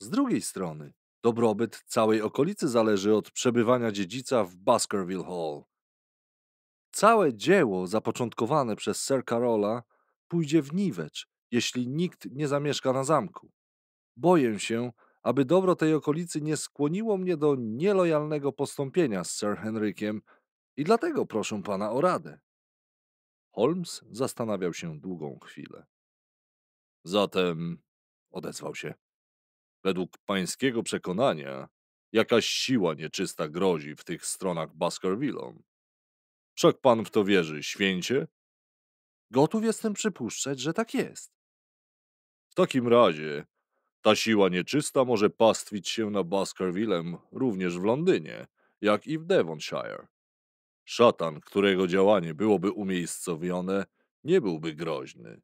Z drugiej strony, dobrobyt całej okolicy zależy od przebywania dziedzica w Baskerville Hall. Całe dzieło zapoczątkowane przez Sir Carola pójdzie w niwecz, jeśli nikt nie zamieszka na zamku. Boję się, aby dobro tej okolicy nie skłoniło mnie do nielojalnego postąpienia z Sir Henrykiem i dlatego proszę pana o radę. Holmes zastanawiał się długą chwilę. Zatem, odezwał się, według pańskiego przekonania, jakaś siła nieczysta grozi w tych stronach Baskervillom. Wszak pan w to wierzy święcie? Gotów jestem przypuszczać, że tak jest. W takim razie ta siła nieczysta może pastwić się na Baskervillem również w Londynie, jak i w Devonshire. Szatan, którego działanie byłoby umiejscowione, nie byłby groźny.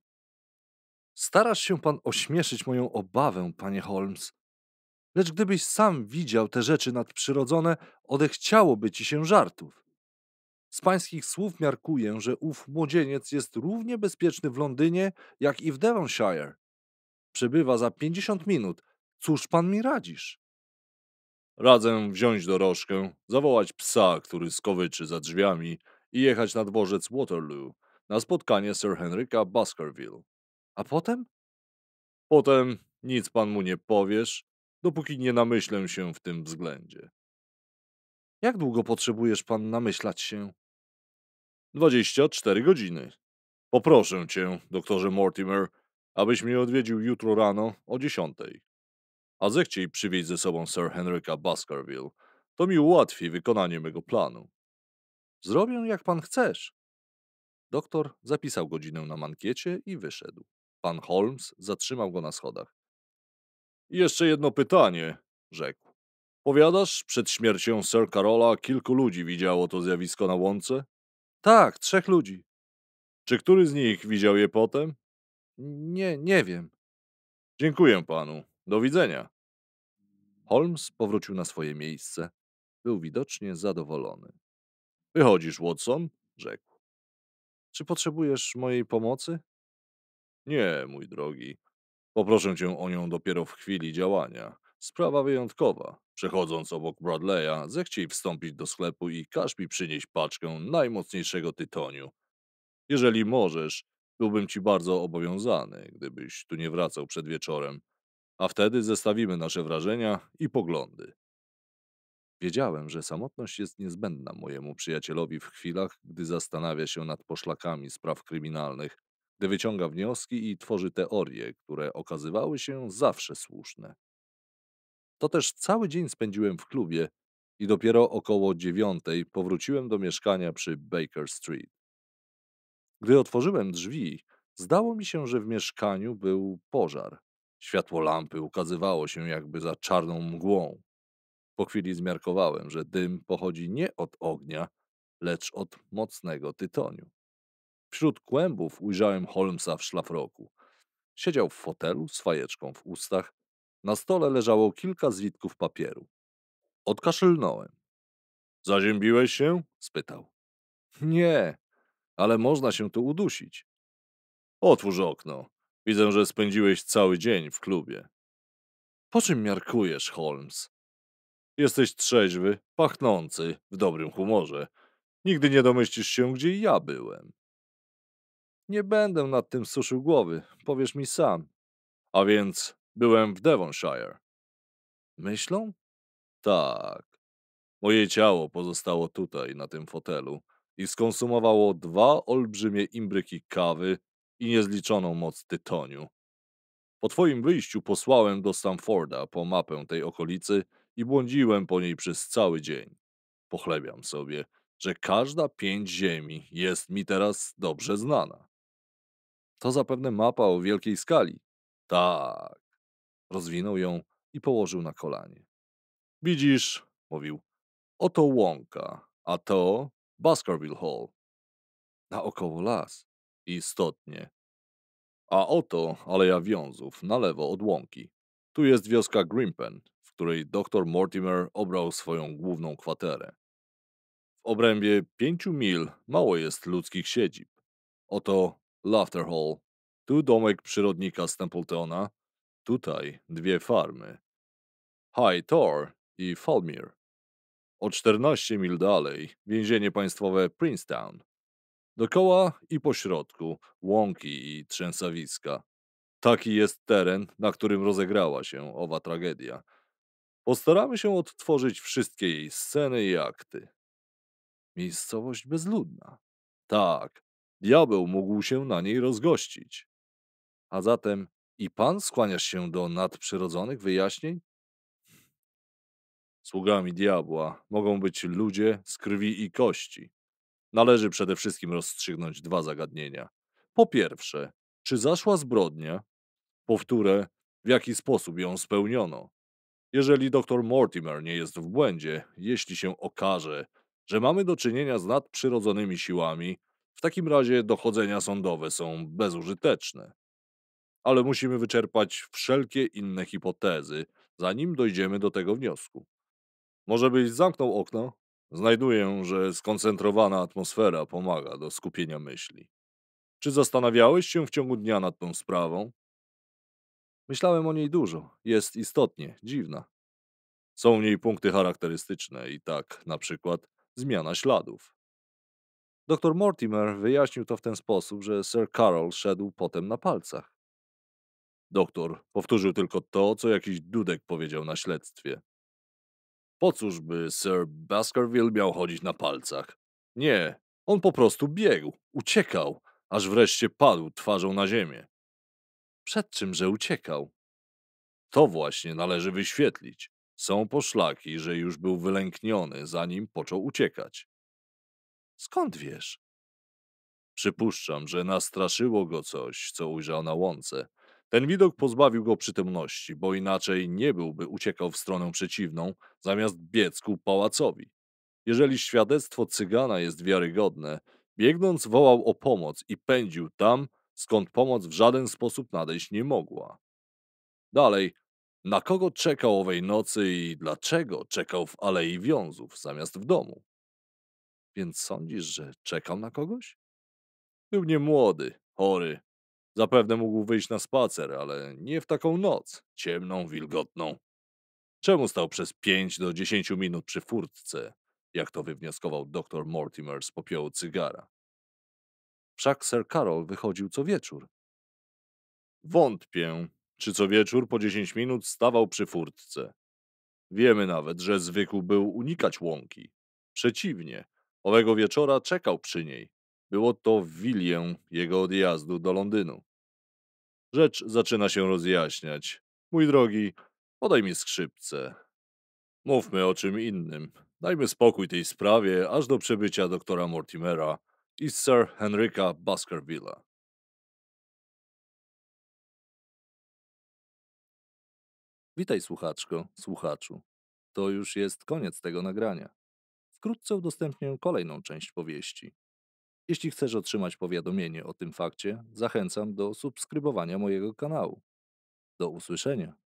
Starasz się pan ośmieszyć moją obawę, panie Holmes. Lecz gdybyś sam widział te rzeczy nadprzyrodzone, odechciałoby ci się żartów. Z pańskich słów miarkuję, że ów młodzieniec jest równie bezpieczny w Londynie, jak i w Devonshire przybywa za pięćdziesiąt minut. Cóż pan mi radzisz? Radzę wziąć dorożkę, zawołać psa, który skowyczy za drzwiami i jechać na dworzec Waterloo na spotkanie Sir Henryka Baskerville. A potem? Potem nic pan mu nie powiesz, dopóki nie namyślę się w tym względzie. Jak długo potrzebujesz pan namyślać się? 24 godziny. Poproszę cię, doktorze Mortimer, abyś mnie odwiedził jutro rano o dziesiątej. A zechciej przywieźć ze sobą Sir Henryka Baskerville. To mi ułatwi wykonanie mego planu. Zrobię jak pan chcesz. Doktor zapisał godzinę na mankiecie i wyszedł. Pan Holmes zatrzymał go na schodach. Jeszcze jedno pytanie, rzekł. Powiadasz, przed śmiercią Sir Karola kilku ludzi widziało to zjawisko na łące? Tak, trzech ludzi. Czy który z nich widział je potem? Nie, nie wiem. Dziękuję panu. Do widzenia. Holmes powrócił na swoje miejsce. Był widocznie zadowolony. Wychodzisz, Watson? rzekł. Czy potrzebujesz mojej pomocy? Nie, mój drogi. Poproszę cię o nią dopiero w chwili działania. Sprawa wyjątkowa. Przechodząc obok Bradley'a, zechciej wstąpić do sklepu i każ mi przynieść paczkę najmocniejszego tytoniu. Jeżeli możesz, Byłbym ci bardzo obowiązany, gdybyś tu nie wracał przed wieczorem, a wtedy zestawimy nasze wrażenia i poglądy. Wiedziałem, że samotność jest niezbędna mojemu przyjacielowi w chwilach, gdy zastanawia się nad poszlakami spraw kryminalnych, gdy wyciąga wnioski i tworzy teorie, które okazywały się zawsze słuszne. To też cały dzień spędziłem w klubie i dopiero około dziewiątej powróciłem do mieszkania przy Baker Street. Gdy otworzyłem drzwi, zdało mi się, że w mieszkaniu był pożar. Światło lampy ukazywało się jakby za czarną mgłą. Po chwili zmiarkowałem, że dym pochodzi nie od ognia, lecz od mocnego tytoniu. Wśród kłębów ujrzałem Holmesa w szlafroku. Siedział w fotelu z fajeczką w ustach. Na stole leżało kilka zwitków papieru. Odkaszlnąłem. Zaziębiłeś się? spytał. Nie, ale można się tu udusić. Otwórz okno. Widzę, że spędziłeś cały dzień w klubie. Po czym miarkujesz, Holmes? Jesteś trzeźwy, pachnący, w dobrym humorze. Nigdy nie domyślisz się, gdzie ja byłem. Nie będę nad tym suszył głowy, powiesz mi sam. A więc byłem w Devonshire. Myślą? Tak. Moje ciało pozostało tutaj, na tym fotelu i skonsumowało dwa olbrzymie imbryki kawy i niezliczoną moc tytoniu. Po twoim wyjściu posłałem do Stamforda po mapę tej okolicy i błądziłem po niej przez cały dzień. Pochlebiam sobie, że każda pięć ziemi jest mi teraz dobrze znana. To zapewne mapa o wielkiej skali. Tak. Rozwinął ją i położył na kolanie. Widzisz, mówił, oto łąka, a to Baskerville Hall. Naokoło las. Istotnie. A oto Aleja Wiązów, na lewo od łąki. Tu jest wioska Grimpen, w której dr Mortimer obrał swoją główną kwaterę. W obrębie pięciu mil mało jest ludzkich siedzib. Oto Laughter Hall, tu domek przyrodnika Stempletona, tutaj dwie farmy. High Tor i Falmir. O 14 mil dalej więzienie państwowe Princeton. Dokoła i pośrodku łąki i trzęsawiska. Taki jest teren, na którym rozegrała się owa tragedia. Postaramy się odtworzyć wszystkie jej sceny i akty. Miejscowość bezludna. Tak, diabeł mógł się na niej rozgościć. A zatem i pan skłaniasz się do nadprzyrodzonych wyjaśnień? Sługami diabła mogą być ludzie z krwi i kości. Należy przede wszystkim rozstrzygnąć dwa zagadnienia. Po pierwsze, czy zaszła zbrodnia? Powtórę, w jaki sposób ją spełniono? Jeżeli dr Mortimer nie jest w błędzie, jeśli się okaże, że mamy do czynienia z nadprzyrodzonymi siłami, w takim razie dochodzenia sądowe są bezużyteczne. Ale musimy wyczerpać wszelkie inne hipotezy, zanim dojdziemy do tego wniosku. Może byś zamknął okno? Znajduję, że skoncentrowana atmosfera pomaga do skupienia myśli. Czy zastanawiałeś się w ciągu dnia nad tą sprawą? Myślałem o niej dużo. Jest istotnie dziwna. Są w niej punkty charakterystyczne i tak na przykład zmiana śladów. Doktor Mortimer wyjaśnił to w ten sposób, że Sir Carol szedł potem na palcach. Doktor powtórzył tylko to, co jakiś dudek powiedział na śledztwie. Po cóż by Sir Baskerville miał chodzić na palcach? Nie, on po prostu biegł, uciekał, aż wreszcie padł twarzą na ziemię. Przed czymże uciekał? To właśnie należy wyświetlić. Są poszlaki, że już był wylękniony, zanim począł uciekać. Skąd wiesz? Przypuszczam, że nastraszyło go coś, co ujrzał na łące, ten widok pozbawił go przytomności, bo inaczej nie byłby uciekał w stronę przeciwną, zamiast biec ku pałacowi. Jeżeli świadectwo cygana jest wiarygodne, biegnąc wołał o pomoc i pędził tam, skąd pomoc w żaden sposób nadejść nie mogła. Dalej, na kogo czekał owej nocy i dlaczego czekał w Alei Wiązów zamiast w domu? Więc sądzisz, że czekał na kogoś? Był niemłody, chory, Zapewne mógł wyjść na spacer, ale nie w taką noc, ciemną, wilgotną. Czemu stał przez pięć do dziesięciu minut przy furtce, jak to wywnioskował dr Mortimer z popiołu cygara? Wszak Sir Karol wychodził co wieczór. Wątpię, czy co wieczór po dziesięć minut stawał przy furtce. Wiemy nawet, że zwykł był unikać łąki. Przeciwnie, owego wieczora czekał przy niej, było to w wilię jego odjazdu do Londynu. Rzecz zaczyna się rozjaśniać. Mój drogi, podaj mi skrzypce. Mówmy o czym innym. Dajmy spokój tej sprawie aż do przebycia doktora Mortimera i Sir Henryka Baskervilla. Witaj słuchaczko, słuchaczu. To już jest koniec tego nagrania. Wkrótce udostępnię kolejną część powieści. Jeśli chcesz otrzymać powiadomienie o tym fakcie, zachęcam do subskrybowania mojego kanału. Do usłyszenia.